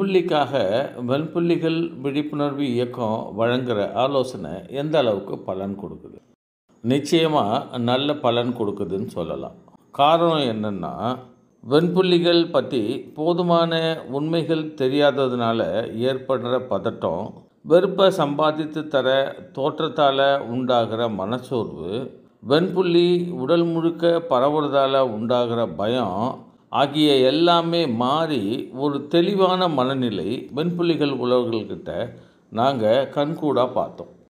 வெண்புள்ளிக்காக வெண்புள்ளிகள் விழிப்புணர்வு இயக்கம் வழங்குகிற ஆலோசனை எந்த அளவுக்கு பலன் கொடுக்குது நிச்சயமாக நல்ல பலன் கொடுக்குதுன்னு சொல்லலாம் காரணம் என்னென்னா வெண்புள்ளிகள் பற்றி போதுமான உண்மைகள் தெரியாததுனால ஏற்படுற பதட்டம் வெறுப்பை சம்பாதித்து தர தோற்றத்தால் உண்டாகிற மனச்சோர்வு வெண்புள்ளி உடல் முழுக்க பரவுறதால் உண்டாகிற பயம் ஆகிய எல்லாமே மாறி ஒரு தெளிவான மனநிலை வெண்புலிகள் உழவர்கள்கிட்ட நாங்கள் கண்கூடாக பார்த்தோம்